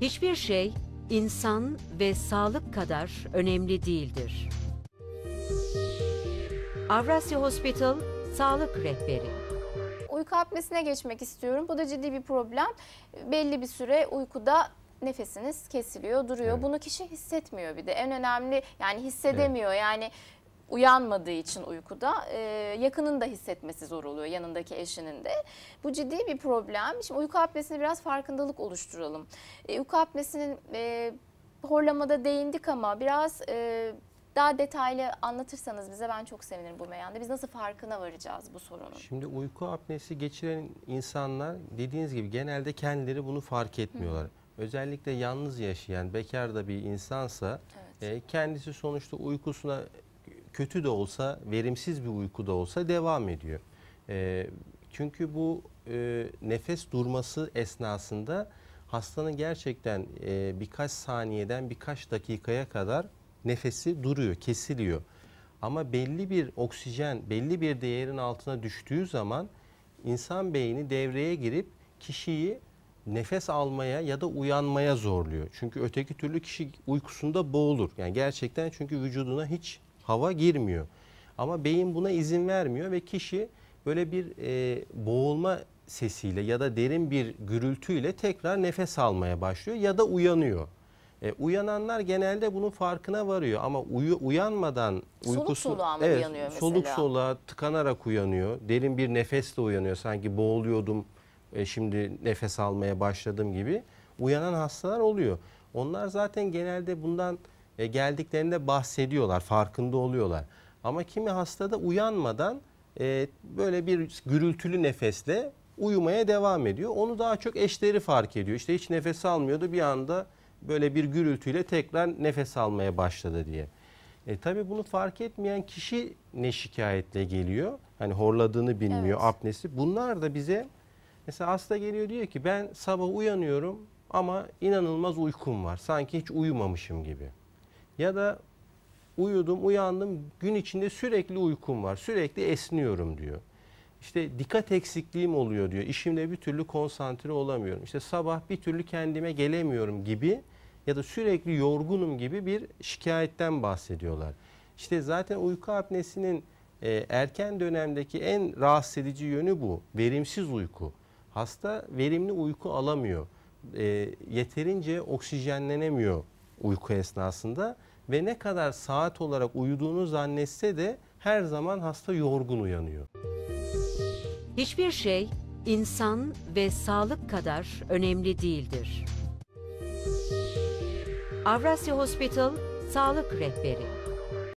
Hiçbir şey insan ve sağlık kadar önemli değildir. Avrasya Hospital Sağlık Rehberi Uyku apnesine geçmek istiyorum. Bu da ciddi bir problem. Belli bir süre uykuda nefesiniz kesiliyor, duruyor. Evet. Bunu kişi hissetmiyor bir de. En önemli yani hissedemiyor. Evet. Yani uyanmadığı için uykuda e, yakının da hissetmesi zor oluyor yanındaki eşinin de. Bu ciddi bir problem. Şimdi uyku apnesine biraz farkındalık oluşturalım. E, uyku apnesinin e, horlamada değindik ama biraz e, daha detaylı anlatırsanız bize ben çok sevinirim bu meyanda. Biz nasıl farkına varacağız bu sorunun? Şimdi uyku apnesi geçiren insanlar dediğiniz gibi genelde kendileri bunu fark etmiyorlar. Özellikle yalnız yaşayan bekar da bir insansa evet. e, kendisi sonuçta uykusuna kötü de olsa, verimsiz bir uyku da olsa devam ediyor. E, çünkü bu e, nefes durması esnasında hastanın gerçekten e, birkaç saniyeden birkaç dakikaya kadar nefesi duruyor, kesiliyor. Ama belli bir oksijen, belli bir değerin altına düştüğü zaman insan beyni devreye girip kişiyi nefes almaya ya da uyanmaya zorluyor. Çünkü öteki türlü kişi uykusunda boğulur. Yani gerçekten çünkü vücuduna hiç hava girmiyor. Ama beyin buna izin vermiyor ve kişi böyle bir e, boğulma sesiyle ya da derin bir gürültüyle tekrar nefes almaya başlıyor ya da uyanıyor. E, uyananlar genelde bunun farkına varıyor ama uyu, uyanmadan soluk uykusu, soluğa mı evet, uyanıyor mesela? Soluk soluğa tıkanarak uyanıyor. Derin bir nefesle uyanıyor. Sanki boğuluyordum e, şimdi nefes almaya başladım gibi. Uyanan hastalar oluyor. Onlar zaten genelde bundan e, geldiklerinde bahsediyorlar, farkında oluyorlar. Ama kimi hastada uyanmadan e, böyle bir gürültülü nefesle uyumaya devam ediyor. Onu daha çok eşleri fark ediyor. İşte hiç nefes almıyordu bir anda böyle bir gürültüyle tekrar nefes almaya başladı diye. E tabi bunu fark etmeyen kişi ne şikayetle geliyor? Hani horladığını bilmiyor, evet. apnesi. Bunlar da bize mesela hasta geliyor diyor ki ben sabah uyanıyorum ama inanılmaz uykum var. Sanki hiç uyumamışım gibi. Ya da uyudum, uyandım, gün içinde sürekli uykum var, sürekli esniyorum diyor. İşte dikkat eksikliğim oluyor diyor. İşimde bir türlü konsantre olamıyorum. İşte sabah bir türlü kendime gelemiyorum gibi ya da sürekli yorgunum gibi bir şikayetten bahsediyorlar. İşte zaten uyku apnesinin e, erken dönemdeki en rahatsız edici yönü bu. Verimsiz uyku. Hasta verimli uyku alamıyor. E, yeterince oksijenlenemiyor uyku esnasında ve ne kadar saat olarak uyuduğunu zannetse de her zaman hasta yorgun uyanıyor. Hiçbir şey insan ve sağlık kadar önemli değildir. Avrasya Hospital Sağlık Rehberi